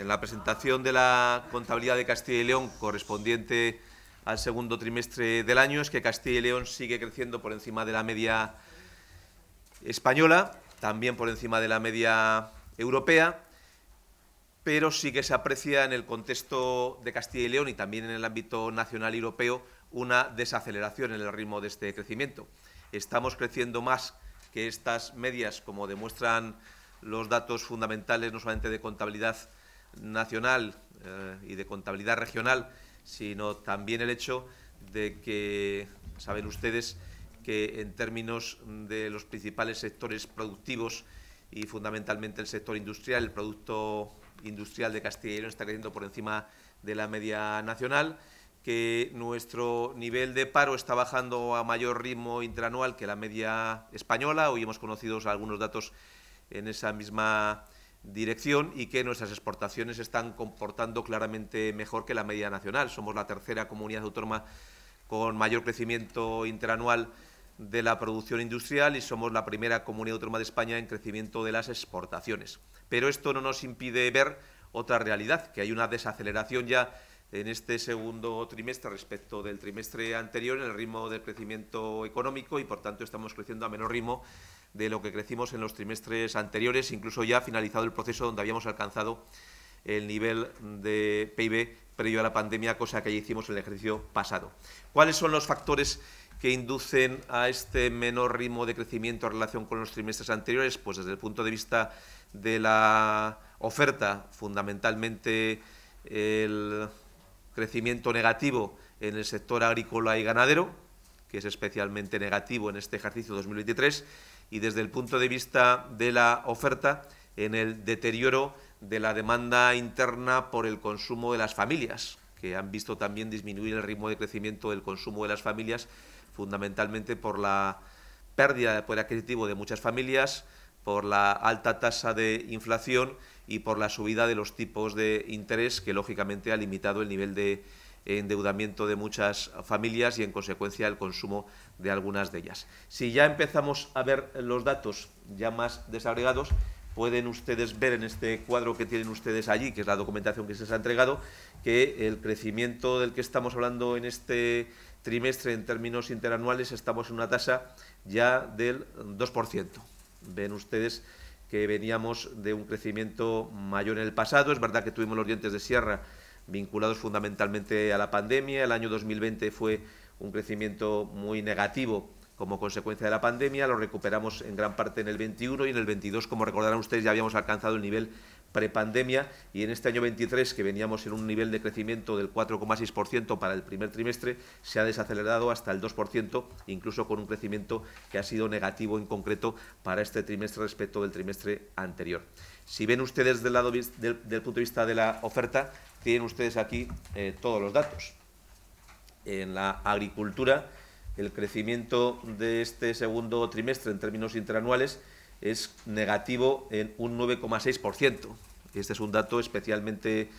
en la presentación de la contabilidad de Castilla y León correspondiente al segundo trimestre del año es que Castilla y León sigue creciendo por encima de la media española, también por encima de la media europea, pero sí que se aprecia en el contexto de Castilla y León y también en el ámbito nacional y europeo una desaceleración en el ritmo de este crecimiento. Estamos creciendo más que estas medias, como demuestran los datos fundamentales no solamente de contabilidad nacional eh, y de contabilidad regional, sino también el hecho de que, saben ustedes, que en términos de los principales sectores productivos y fundamentalmente el sector industrial, el producto industrial de Castilla y León está creciendo por encima de la media nacional, que nuestro nivel de paro está bajando a mayor ritmo interanual que la media española. Hoy hemos conocido algunos datos en esa misma dirección y que nuestras exportaciones están comportando claramente mejor que la media nacional. Somos la tercera comunidad autónoma con mayor crecimiento interanual de la producción industrial y somos la primera comunidad autónoma de España en crecimiento de las exportaciones. Pero esto no nos impide ver otra realidad, que hay una desaceleración ya en este segundo trimestre respecto del trimestre anterior en el ritmo del crecimiento económico y, por tanto, estamos creciendo a menor ritmo de lo que crecimos en los trimestres anteriores, incluso ya finalizado el proceso donde habíamos alcanzado el nivel de PIB previo a la pandemia, cosa que ya hicimos en el ejercicio pasado. ¿Cuáles son los factores que inducen a este menor ritmo de crecimiento en relación con los trimestres anteriores? Pues desde el punto de vista de la oferta, fundamentalmente el crecimiento negativo en el sector agrícola y ganadero, que es especialmente negativo en este ejercicio 2023, y desde el punto de vista de la oferta, en el deterioro de la demanda interna por el consumo de las familias, que han visto también disminuir el ritmo de crecimiento del consumo de las familias, fundamentalmente por la pérdida de poder adquisitivo de muchas familias, por la alta tasa de inflación y por la subida de los tipos de interés que lógicamente ha limitado el nivel de endeudamiento de muchas familias y en consecuencia el consumo de algunas de ellas. Si ya empezamos a ver los datos ya más desagregados, pueden ustedes ver en este cuadro que tienen ustedes allí, que es la documentación que se les ha entregado, que el crecimiento del que estamos hablando en este trimestre en términos interanuales estamos en una tasa ya del 2%. Ven ustedes que veníamos de un crecimiento mayor en el pasado. Es verdad que tuvimos los dientes de sierra vinculados fundamentalmente a la pandemia. El año 2020 fue un crecimiento muy negativo como consecuencia de la pandemia, lo recuperamos en gran parte en el 21 y en el 22, como recordarán ustedes, ya habíamos alcanzado el nivel prepandemia y en este año 23, que veníamos en un nivel de crecimiento del 4,6% para el primer trimestre, se ha desacelerado hasta el 2%, incluso con un crecimiento que ha sido negativo en concreto para este trimestre respecto del trimestre anterior. Si ven ustedes del lado del, punto de vista de la oferta, tienen ustedes aquí eh, todos los datos. En la agricultura, el crecimiento de este segundo trimestre en términos interanuales es negativo en un 9,6%. Este es un dato especialmente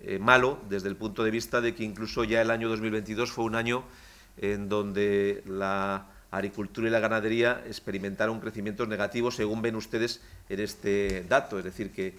eh, malo desde el punto de vista de que incluso ya el año 2022 fue un año en donde la agricultura y la ganadería experimentaron crecimientos negativos, según ven ustedes en este dato. Es decir, que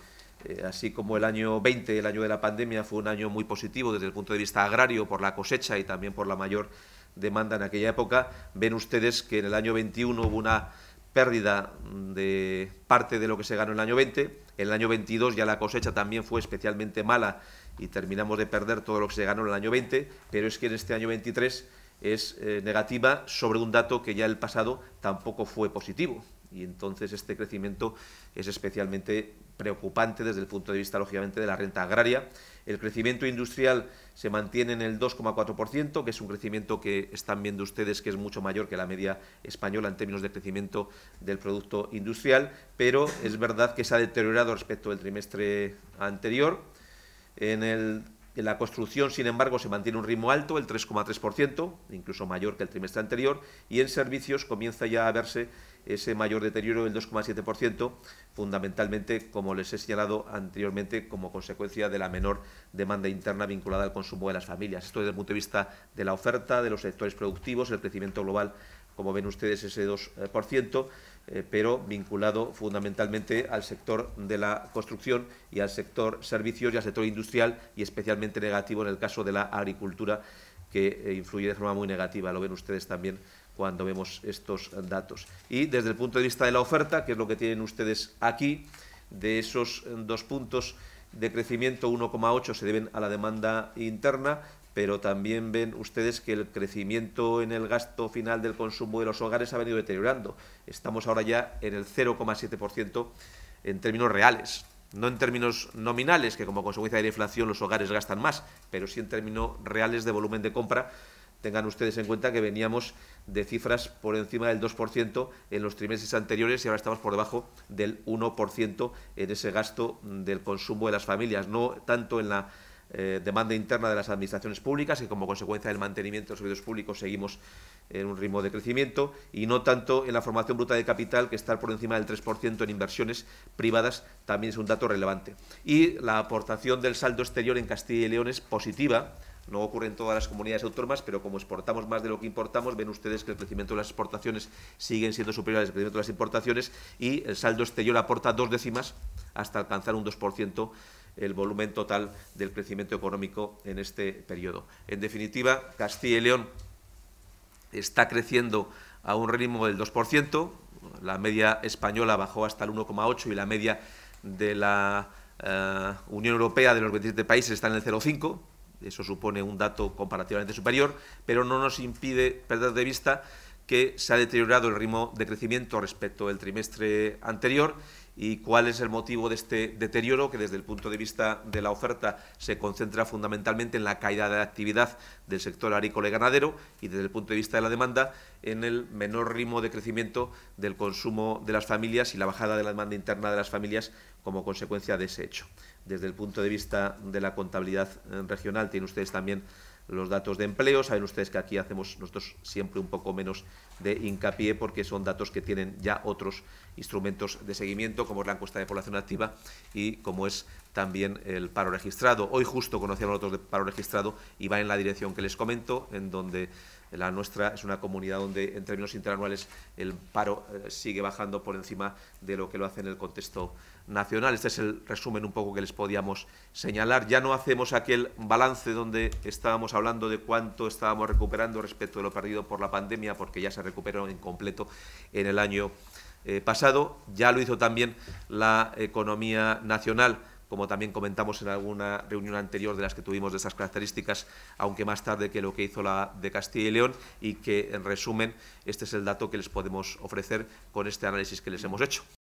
eh, así como el año 20, el año de la pandemia, fue un año muy positivo desde el punto de vista agrario por la cosecha y también por la mayor demanda en aquella época, ven ustedes que en el año 21 hubo una pérdida de parte de lo que se ganó en el año 20. En el año 22 ya la cosecha también fue especialmente mala y terminamos de perder todo lo que se ganó en el año 20, pero es que en este año 23 es eh, negativa sobre un dato que ya el pasado tampoco fue positivo. Y entonces este crecimiento es especialmente preocupante desde el punto de vista, lógicamente, de la renta agraria. El crecimiento industrial se mantiene en el 2,4%, que es un crecimiento que están viendo ustedes que es mucho mayor que la media española en términos de crecimiento del producto industrial, pero es verdad que se ha deteriorado respecto del trimestre anterior. En, en la construcción, sin embargo, se mantiene un ritmo alto, el 3,3%, incluso mayor que el trimestre anterior, y en servicios comienza ya a verse ese mayor deterioro del 2,7%, fundamentalmente, como les he señalado anteriormente, como consecuencia de la menor demanda interna vinculada al consumo de las familias. Esto desde el punto de vista de la oferta, de los sectores productivos, el crecimiento global, como ven ustedes, ese 2%. Eh, eh, pero vinculado fundamentalmente al sector de la construcción y al sector servicios y al sector industrial y especialmente negativo en el caso de la agricultura que eh, influye de forma muy negativa. Lo ven ustedes también cuando vemos estos datos. Y desde el punto de vista de la oferta, que es lo que tienen ustedes aquí, de esos eh, dos puntos de crecimiento, 1,8 se deben a la demanda interna, pero también ven ustedes que el crecimiento en el gasto final del consumo de los hogares ha venido deteriorando. Estamos ahora ya en el 0,7% en términos reales, no en términos nominales, que como consecuencia de la inflación los hogares gastan más, pero sí en términos reales de volumen de compra Tengan ustedes en cuenta que veníamos de cifras por encima del 2% en los trimestres anteriores y ahora estamos por debajo del 1% en ese gasto del consumo de las familias, no tanto en la eh, demanda interna de las administraciones públicas ...que como consecuencia del mantenimiento de los servicios públicos seguimos en un ritmo de crecimiento y no tanto en la formación bruta de capital que estar por encima del 3% en inversiones privadas también es un dato relevante. Y la aportación del saldo exterior en Castilla y León es positiva no ocurre en todas las comunidades autónomas, pero como exportamos más de lo que importamos, ven ustedes que el crecimiento de las exportaciones sigue siendo superior al crecimiento de las importaciones y el saldo exterior aporta dos décimas hasta alcanzar un 2% el volumen total del crecimiento económico en este periodo. En definitiva, Castilla y León está creciendo a un ritmo del 2%, la media española bajó hasta el 1,8 y la media de la eh, Unión Europea de los 27 países está en el 0,5 eso supone un dato comparativamente superior, pero no nos impide perder de vista que se ha deteriorado el ritmo de crecimiento respecto del trimestre anterior y cuál es el motivo de este deterioro, que desde el punto de vista de la oferta se concentra fundamentalmente en la caída de la actividad del sector agrícola y ganadero y desde el punto de vista de la demanda en el menor ritmo de crecimiento del consumo de las familias y la bajada de la demanda interna de las familias como consecuencia de ese hecho desde el punto de vista de la contabilidad eh, regional, tienen ustedes también los datos de empleo. Saben ustedes que aquí hacemos nosotros siempre un poco menos de hincapié porque son datos que tienen ya otros instrumentos de seguimiento, como es la encuesta de población activa y como es también el paro registrado. Hoy justo conocíamos otros de paro registrado y va en la dirección que les comento, en donde la nuestra es una comunidad donde en términos interanuales el paro eh, sigue bajando por encima de lo que lo hace en el contexto nacional. Este es el resumen un poco que les podíamos señalar. Ya no hacemos aquel balance donde estábamos hablando de cuánto estábamos recuperando respecto de lo perdido por la pandemia, porque ya se recuperó en completo en el año eh, pasado. Ya lo hizo también la economía nacional como también comentamos en alguna reunión anterior de las que tuvimos de estas características, aunque más tarde que lo que hizo la de Castilla y León, y que, en resumen, este es el dato que les podemos ofrecer con este análisis que les hemos hecho.